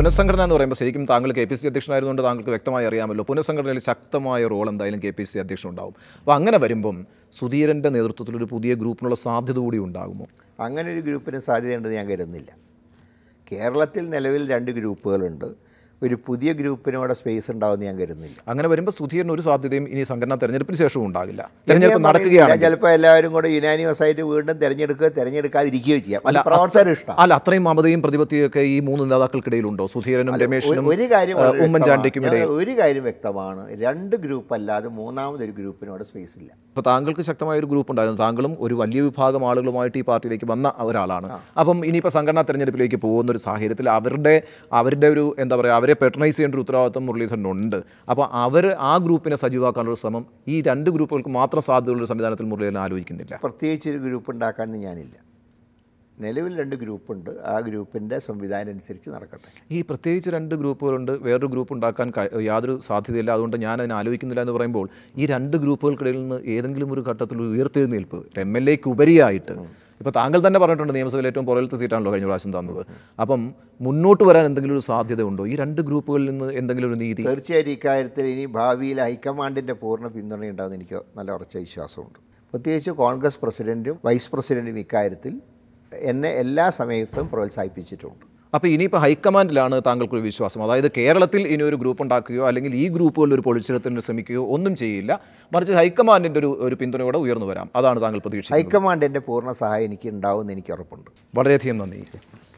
പുനഃസംഘടന എന്ന് പറയുമ്പോൾ ശരിക്കും താങ്കൾ കെ പി സി അധ്യക്ഷനായിരുന്നുകൊണ്ട് താങ്കൾക്ക് വ്യക്തമായി അറിയാമല്ലോ പുനഃസംഘടനയിൽ ശക്തമായ റോൾ എന്തായാലും കെ പി സി അധ്യക്ഷൻ ഉണ്ടാവും അപ്പോൾ അങ്ങനെ വരുമ്പം സുധീരൻ്റെ നേതൃത്വത്തിൽ ഒരു പുതിയ ഗ്രൂപ്പിനുള്ള സാധ്യത കൂടി ഉണ്ടാകുമോ അങ്ങനെ ഒരു ഗ്രൂപ്പിന് സാധ്യതയുണ്ടെന്ന് ഞാൻ കരുതുന്നില്ല കേരളത്തിൽ നിലവിൽ രണ്ട് ഗ്രൂപ്പുകളുണ്ട് ഒരു പുതിയ ഗ്രൂപ്പിനോടെ സ്പേസ് ഉണ്ടാവുമെന്ന് ഞാൻ കരുതുന്നില്ല അങ്ങനെ വരുമ്പോൾ സുധീറിന് ഒരു സാധ്യതയും ഇനി സംഘടന തെരഞ്ഞെടുപ്പിന് ശേഷവും ഉണ്ടാകില്ല തെരഞ്ഞെടുപ്പ് നടക്കുകയാണ് ചിലപ്പോൾ എല്ലാവരും കൂടെ യുനാനിമസ് ആയിട്ട് വീണ്ടും തെരഞ്ഞെടുക്കുക തെരഞ്ഞെടുക്കാതിരിക്കുകയോ ചെയ്യാം അല്ല പ്രവർത്തകർ ഇഷ്ടം അല്ല അത്രയും മമതയും ഒക്കെ ഈ മൂന്ന് നേതാക്കൾക്കിടയിലുണ്ടോ സുധീരനും രമേശനും ഒരു കാര്യം ഉമ്മൻചാണ്ടിക്കും ഒരു കാര്യം വ്യക്തമാണ് രണ്ട് ഗ്രൂപ്പ് അല്ലാതെ മൂന്നാമതൊരു ഗ്രൂപ്പിനോട് സ്പേസ് ഇല്ല ഇപ്പോൾ താങ്കൾക്ക് ശക്തമായ ഒരു ഗ്രൂപ്പ് ഉണ്ടായിരുന്നു താങ്കളും ഒരു വലിയ വിഭാഗം ആളുകളുമായിട്ട് ഈ പാർട്ടിയിലേക്ക് വന്ന ഒരാളാണ് അപ്പം ഇനിയിപ്പോൾ സംഘടനാ തെരഞ്ഞെടുപ്പിലേക്ക് പോകുന്ന ഒരു സാഹചര്യത്തിൽ അവരുടെ അവരുടെ ഒരു എന്താ പറയുക അവർ അവരെ പെട്രണൈസ് ചെയ്യേണ്ട ഒരു ഉത്തരവാദിത്വം മുരളീധരനുണ്ട് അപ്പോൾ അവർ ആ ഗ്രൂപ്പിനെ സജീവാക്കാനുള്ള ശ്രമം ഈ രണ്ട് ഗ്രൂപ്പുകൾക്ക് മാത്രം സാധ്യതയുള്ള സംവിധാനത്തിൽ മുരളീധരൻ ആലോചിക്കുന്നില്ല പ്രത്യേകിച്ച് ഒരു ഗ്രൂപ്പ് ഉണ്ടാക്കാൻ ഞാനില്ല നിലവിൽ രണ്ട് ഗ്രൂപ്പുണ്ട് ആ ഗ്രൂപ്പിൻ്റെ സംവിധാനം അനുസരിച്ച് നടക്കട്ടെ ഈ പ്രത്യേകിച്ച് രണ്ട് ഗ്രൂപ്പുകളുണ്ട് വേറൊരു ഗ്രൂപ്പ് ഉണ്ടാക്കാൻ യാതൊരു സാധ്യതയില്ല അതുകൊണ്ട് ഞാൻ അതിനെ ആലോചിക്കുന്നില്ല എന്ന് പറയുമ്പോൾ ഈ രണ്ട് ഗ്രൂപ്പുകൾക്കിടയിൽ നിന്ന് ഏതെങ്കിലും ഒരു ഘട്ടത്തിൽ ഉയർത്തെഴുന്നേൽപ്പ് എം എൽ എക്ക് ഉപരിയായിട്ട് ഇപ്പോൾ താങ്കൾ തന്നെ പറഞ്ഞിട്ടുണ്ട് നിയമസഭയിൽ ഏറ്റവും പുറകിലത്തെ സീറ്റാണല്ലോ കഴിഞ്ഞ പ്രാവശ്യം തന്നത് അപ്പം മുന്നോട്ട് വരാൻ എന്തെങ്കിലും ഒരു സാധ്യത ഉണ്ടോ ഈ രണ്ട് ഗ്രൂപ്പുകളിൽ നിന്ന് എന്തെങ്കിലും ഒരു നീതി തീർച്ചയായും ഇക്കാര്യത്തിൽ ഇനി ഭാവിയിൽ ഹൈക്കമാൻഡിൻ്റെ പൂർണ്ണ ഉണ്ടാകുന്ന എനിക്ക് നല്ല ഉറച്ച വിശ്വാസമുണ്ട് പ്രത്യേകിച്ച് കോൺഗ്രസ് പ്രസിഡൻറ്റും വൈസ് പ്രസിഡൻറ്റും ഇക്കാര്യത്തിൽ എന്നെ എല്ലാ സമയത്തും പ്രോത്സാഹിപ്പിച്ചിട്ടുണ്ട് അപ്പോൾ ഇനിയിപ്പോൾ ഹൈക്കമാൻഡിലാണ് താങ്കൾക്കൊരു വിശ്വാസം അതായത് കേരളത്തിൽ ഇനി ഒരു ഗ്രൂപ്പ് ഉണ്ടാക്കുകയോ അല്ലെങ്കിൽ ഈ ഗ്രൂപ്പുകളിൽ ഒരു പൊളിച്ചെടുത്തിന് ശ്രമിക്കുകയോ ഒന്നും ചെയ്യില്ല മറിച്ച് ഹൈക്കമാൻഡിൻ്റെ ഒരു ഒരു പിന്തുണയോടെ ഉയർന്നു വരാം അതാണ് താങ്കൾ പ്രതീക്ഷിക്കുന്നത് ഹൈക്കമാൻഡിൻ്റെ പൂർണ്ണ സഹായം എനിക്ക് ഉണ്ടാവുമെന്ന് എനിക്ക് ഉറപ്പുണ്ട് വളരെയധികം നന്ദി